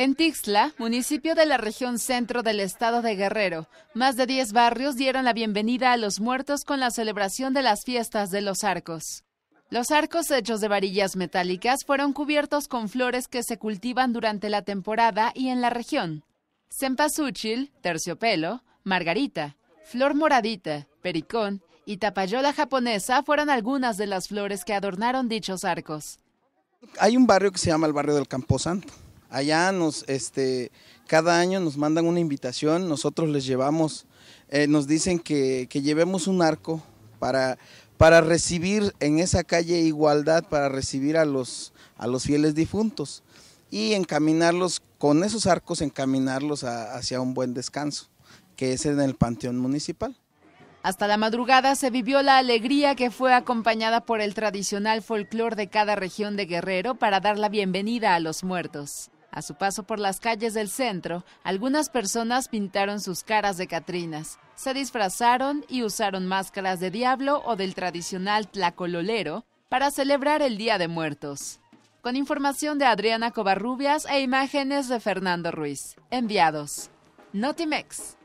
En Tixla, municipio de la región centro del estado de Guerrero, más de 10 barrios dieron la bienvenida a los muertos con la celebración de las fiestas de los arcos. Los arcos hechos de varillas metálicas fueron cubiertos con flores que se cultivan durante la temporada y en la región. Cempasúchil, terciopelo, margarita, flor moradita, pericón y tapayola japonesa fueron algunas de las flores que adornaron dichos arcos. Hay un barrio que se llama el barrio del Camposanto Allá nos, este, cada año nos mandan una invitación, nosotros les llevamos, eh, nos dicen que, llevemos un arco para, para recibir en esa calle igualdad, para recibir a los, a los fieles difuntos y encaminarlos con esos arcos, encaminarlos hacia un buen descanso, que es en el Panteón Municipal. Hasta la madrugada se vivió la alegría que fue acompañada por el tradicional folclor de cada región de Guerrero para dar la bienvenida a los muertos. A su paso por las calles del centro, algunas personas pintaron sus caras de Catrinas, se disfrazaron y usaron máscaras de diablo o del tradicional tlacololero para celebrar el Día de Muertos. Con información de Adriana Covarrubias e imágenes de Fernando Ruiz. Enviados. Notimex.